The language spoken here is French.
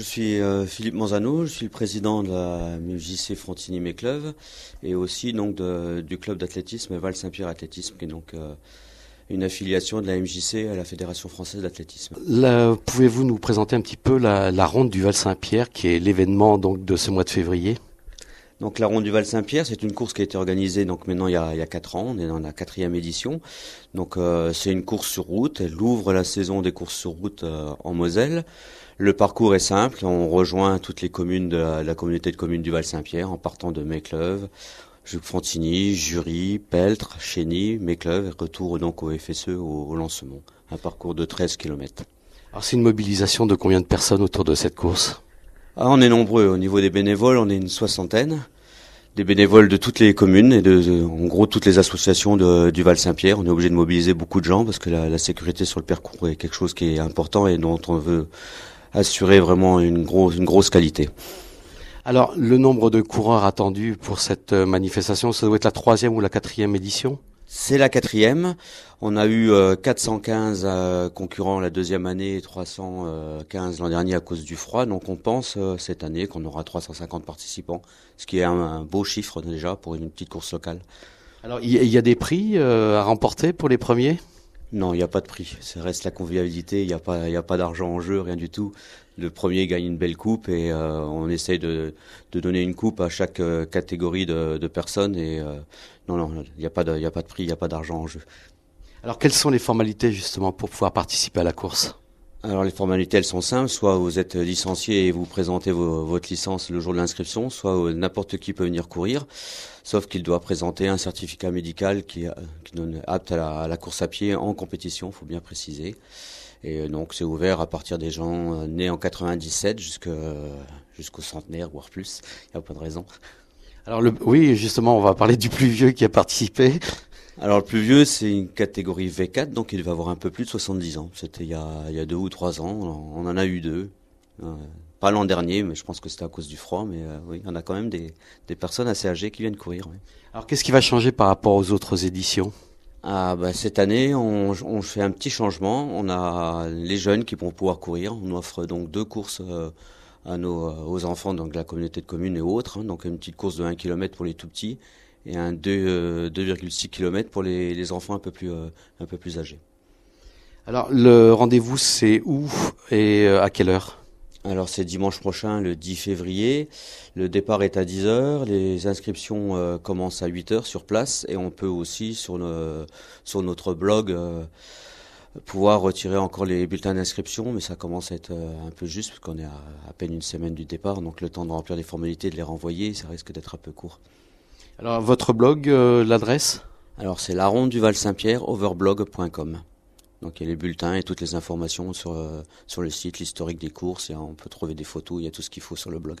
Je suis euh, Philippe Manzano, je suis le président de la MJC Frontini Club et aussi donc du club d'athlétisme Val Saint-Pierre Athlétisme qui est donc euh, une affiliation de la MJC à la Fédération française d'athlétisme. Pouvez-vous nous présenter un petit peu la, la ronde du Val Saint-Pierre qui est l'événement donc de ce mois de février donc la Ronde du Val-Saint-Pierre, c'est une course qui a été organisée donc maintenant il y a, il quatre ans, on est dans la quatrième édition. Donc euh, c'est une course sur route, elle ouvre la saison des courses sur route euh, en Moselle. Le parcours est simple, on rejoint toutes les communes de la, communauté de communes du Val-Saint-Pierre en partant de Mécleuve, Frontigny, Jury, Peltre, Chény, Mecleuve et retour donc au FSE au, au Lancement. Un parcours de 13 km. Alors c'est une mobilisation de combien de personnes autour de cette course ah, on est nombreux. Au niveau des bénévoles, on est une soixantaine. Des bénévoles de toutes les communes et de, en gros toutes les associations du Val-Saint-Pierre. On est obligé de mobiliser beaucoup de gens parce que la, sécurité sur le parcours est quelque chose qui est important et dont on veut assurer vraiment une, grosse, une grosse qualité. Alors, le nombre de coureurs attendus pour cette euh, manifestation, ça doit être la troisième ou la quatrième édition c'est la quatrième. On a eu 415 euh, euh, concurrents la deuxième année et 315 l'an dernier à cause du froid. Donc on pense euh, cette année qu'on aura 350 participants, ce qui est un, beau chiffre déjà pour une petite course locale. Alors il y, a des prix à remporter pour les premiers non, il n'y a pas de prix. Ça reste la convivialité. Il n'y a pas, pas d'argent en jeu, rien du tout. Le premier gagne une belle coupe et euh, on essaye de, de, donner une coupe à chaque euh, catégorie de, de, personnes. Et euh, non, non, il n'y a pas de, il a pas de prix, il n'y a pas d'argent en jeu. Alors, quelles sont les formalités justement pour pouvoir participer à la course alors les formalités elles sont simples, soit vous êtes licencié et vous présentez votre licence le jour de l'inscription, soit euh, n'importe qui peut venir courir, sauf qu'il doit présenter un certificat médical qui, euh, donne apte à la, course à pied en compétition, faut bien préciser. Et euh, donc c'est ouvert à partir des gens nés en 97 jusqu'au centenaire, voire plus, il n'y a pas de raison. Alors le, oui, justement, on va parler du plus vieux qui a participé. Alors le plus vieux, c'est une catégorie V4, donc il va avoir un peu plus de 70 ans. C'était il, y a deux ou trois ans, on en a eu deux. Euh, pas l'an dernier, mais je pense que c'était à cause du froid. Mais euh, oui, on a quand même des, personnes assez âgées qui viennent courir. Alors qu'est-ce qui va changer par rapport aux autres éditions ah, bah, cette année, on, fait un petit changement. On a les jeunes qui vont pouvoir courir. On offre donc deux courses euh, aux enfants donc, de la communauté de communes et autres. Hein. donc une petite course de 1 km pour les tout petits et un 2,6 euh, km pour les, enfants un peu plus, euh, un peu plus âgés. Alors le rendez-vous c'est où et euh, à quelle heure alors c'est dimanche prochain, le 10 février. Le départ est à 10h, les inscriptions commencent à 8h sur place et on peut aussi sur, notre blog pouvoir retirer encore les bulletins d'inscription, mais ça commence à être un peu juste puisqu'on est à, peine une semaine du départ, donc le temps de remplir les formalités de les renvoyer, ça risque d'être un peu court. Alors, votre blog, euh, l'adresse Alors, c'est la ronde du Val-Saint-Pierre, overblog.com. Donc, il y a les bulletins et toutes les informations sur, euh, sur le site, l'historique des courses, et on peut trouver des photos, il y a tout ce qu'il faut sur le blog.